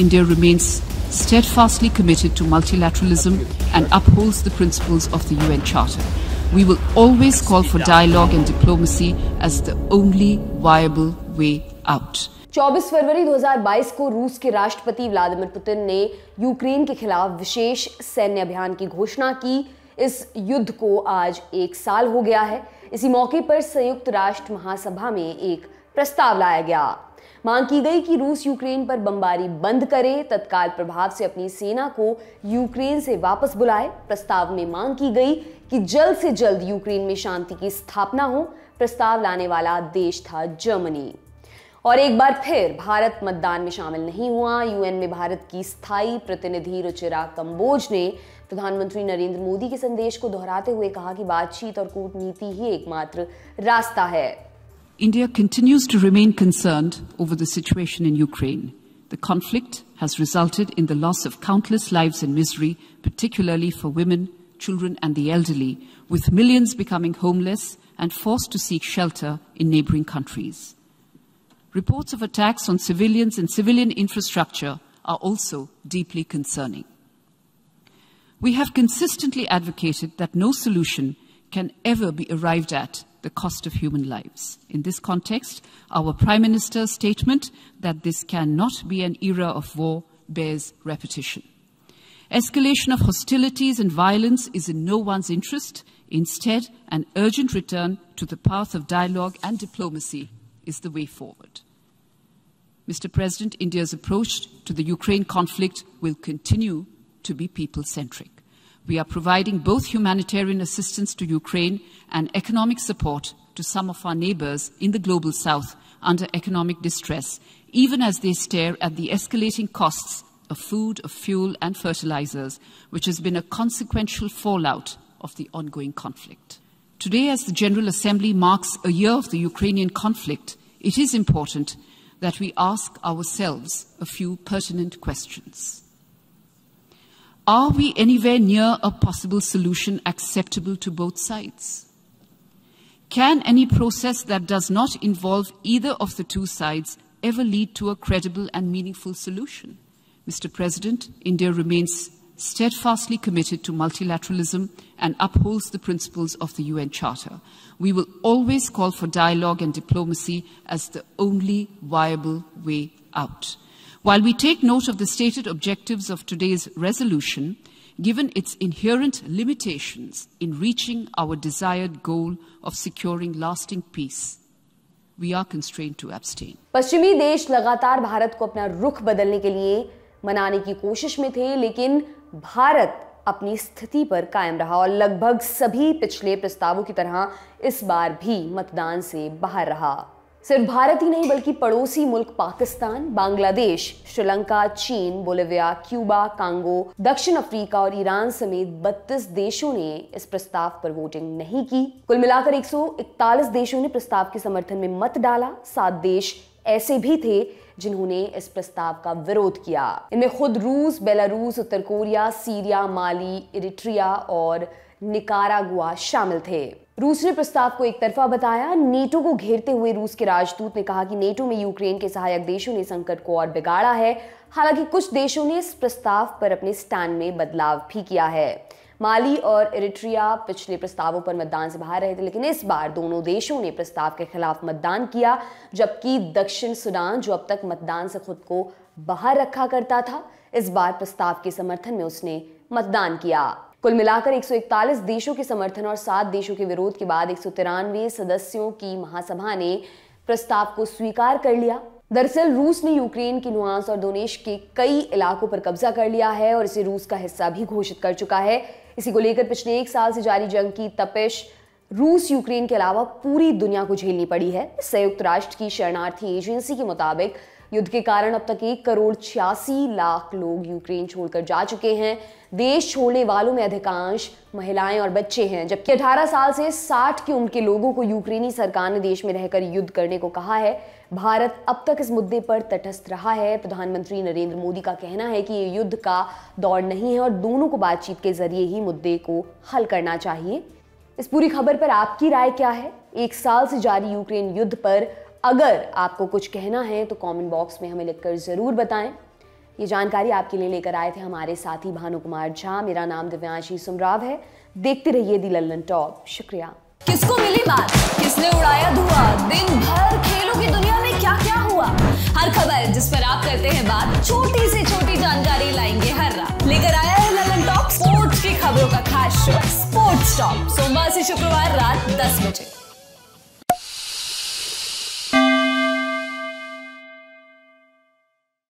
India remains steadfastly committed to multilateralism and upholds the principles of the UN Charter. We will always call for dialogue and diplomacy as the only viable way out. 24 फरवरी 2022 को रूस के राष्ट्रपति Vladimir Putin ने Ukraine के खिलाफ विशेष सैन्य अभियान की घोषणा की इस युद्ध को आज एक साल हो गया है इसी मौके पर संयुक्त राष्ट्र महासभा में एक प्रस्ताव लाया गया मांग की गई कि रूस यूक्रेन पर बमबारी बंद करे तत्काल प्रभाव से अपनी सेना को यूक्रेन से वापस बुलाए प्रस्ताव में मांग की गई कि जल्द से जल्द यूक्रेन में शांति की स्थापना हो प्रस्ताव लाने वाला देश था जर्मनी और एक बार फिर भारत मतदान में शामिल नहीं हुआ यूएन में भारत की स्थायी प्रतिनिधि रुचिरा कंबोज ने प्रधानमंत्री नरेंद्र मोदी के संदेश को दोहराते हुए कहा कि बातचीत और कूटनीति ही एकमात्र रास्ता है India continues to remain concerned over the situation in Ukraine. The conflict has resulted in the loss of countless lives and misery, particularly for women, children, and the elderly, with millions becoming homeless and forced to seek shelter in neighboring countries. Reports of attacks on civilians and civilian infrastructure are also deeply concerning. We have consistently advocated that no solution can ever be arrived at the cost of human lives. In this context, our Prime Minister's statement that this cannot be an era of war bears repetition. Escalation of hostilities and violence is in no one's interest. Instead, an urgent return to the path of dialogue and diplomacy is the way forward. Mr. President, India's approach to the Ukraine conflict will continue to be people-centric we are providing both humanitarian assistance to Ukraine and economic support to some of our neighbors in the global south under economic distress, even as they stare at the escalating costs of food, of fuel, and fertilizers, which has been a consequential fallout of the ongoing conflict. Today, as the General Assembly marks a year of the Ukrainian conflict, it is important that we ask ourselves a few pertinent questions. Are we anywhere near a possible solution acceptable to both sides? Can any process that does not involve either of the two sides ever lead to a credible and meaningful solution? Mr. President, India remains steadfastly committed to multilateralism and upholds the principles of the UN Charter. We will always call for dialogue and diplomacy as the only viable way out. While we take note of the stated objectives of today's resolution, given its inherent limitations in reaching our desired goal of securing lasting peace, we are constrained to abstain. पश्चिमी देश लगातार भारत को अपना रुख बदलने के लिए मनाने की कोशिश में थे लेकिन भारत अपनी स्थिति पर कायम रहा और लगभग सभी पिछले प्रस्तावों की तरह इस बार भी मतदान से बाहर रहा सिर्फ भारत ही नहीं बल्कि पड़ोसी मुल्क पाकिस्तान बांग्लादेश श्रीलंका चीन बोलिविया क्यूबा कांगो दक्षिण अफ्रीका और ईरान समेत 32 देशों ने इस प्रस्ताव पर वोटिंग नहीं की कुल मिलाकर 141 देशों ने प्रस्ताव के समर्थन में मत डाला सात देश ऐसे भी थे जिन्होंने इस प्रस्ताव का विरोध किया इनमें खुद रूस बेलारूस उत्तर कोरिया सीरिया माली इरिट्रिया और निकारागुआ शामिल थे रूस ने प्रस्ताव को एक तरफा बताया नेटो को घेरते हुए रूस के राजदूत ने कहा कि नेटो में यूक्रेन के सहायक देशों ने संकट को और बिगाड़ा है हालांकि कुछ देशों ने इस प्रस्ताव पर अपने स्टैंड में बदलाव भी किया है माली और इरिट्रिया पिछले प्रस्तावों पर मतदान से बाहर रहे थे लेकिन इस बार दोनों देशों ने प्रस्ताव के खिलाफ मतदान किया जबकि दक्षिण सुडान जो अब तक मतदान से खुद को बाहर रखा करता था इस बार प्रस्ताव के समर्थन में उसने मतदान किया कुल मिलाकर 141 देशों के समर्थन और सात देशों के विरोध के बाद एक सदस्यों की महासभा ने प्रस्ताव को स्वीकार कर लिया दरअसल रूस ने यूक्रेन की नुआंस और दोनेश के कई इलाकों पर कब्जा कर लिया है और इसे रूस का हिस्सा भी घोषित कर चुका है इसी को लेकर पिछले एक साल से जारी जंग की तपिश रूस यूक्रेन के अलावा पूरी दुनिया को झेलनी पड़ी है संयुक्त राष्ट्र की शरणार्थी एजेंसी के मुताबिक युद्ध के कारण अब तक एक करोड़ छियासी लाख लोग यूक्रेन छोड़कर जा चुके हैं देश छोड़ने वालों में अधिकांश महिलाएं और बच्चे हैं जबकि 18 साल से 60 की उम्र के लोगों को यूक्रेनी सरकार ने देश में रहकर युद्ध करने को कहा है भारत अब तक इस मुद्दे पर तटस्थ रहा है प्रधानमंत्री नरेंद्र मोदी का कहना है कि ये युद्ध का दौर नहीं है और दोनों को बातचीत के जरिए ही मुद्दे को हल करना चाहिए इस पूरी खबर पर आपकी राय क्या है एक साल से जारी यूक्रेन युद्ध पर अगर आपको कुछ कहना है तो कमेंट बॉक्स में हमें लिखकर ज़रूर बताएं ये जानकारी आपके लिए लेकर आए थे हमारे साथी भानु कुमार झा मेरा नाम दिव्यांशी सुमराव है देखते रहिए दी लल्लन टॉप शुक्रिया किसको मिली बात किसने उड़ाया धुआं दिन भर खेलों की दुनिया में क्या क्या हुआ हर खबर जिस पर आप करते हैं बात छोटी से छोटी जानकारी लाएंगे हर रात लेकर आया है ललन टॉप स्पोर्ट्स की खबरों का खास शो स्पोर्ट्स टॉप सोमवार से शुक्रवार रात दस बजे